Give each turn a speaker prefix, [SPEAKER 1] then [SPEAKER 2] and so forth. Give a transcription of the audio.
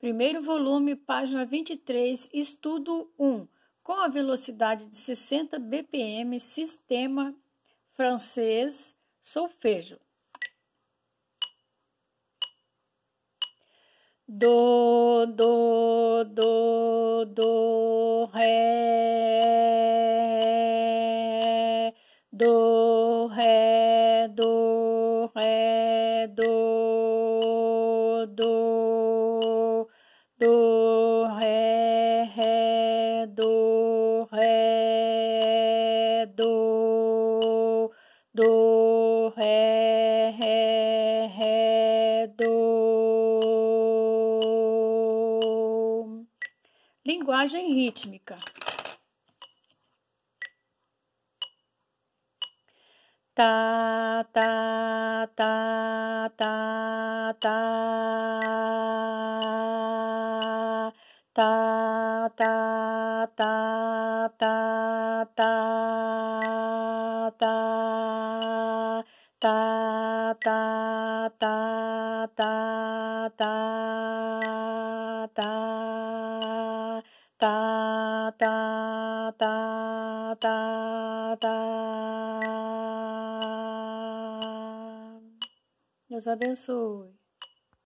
[SPEAKER 1] Primeiro volume, página 23, estudo 1. Com a velocidade de 60 BPM, sistema francês solfejo. Do, do, do, do,
[SPEAKER 2] ré. do, ré, do, do, ré, ré, ré, do.
[SPEAKER 1] Linguagem rítmica.
[SPEAKER 3] ta tá, ta tá, ta tá, ta ta ta tá, tá, tá, tá, tá, tá,
[SPEAKER 4] tá, tá, tá, tá, tá, tá, tá, tá, tá, tá. Deus abençoe.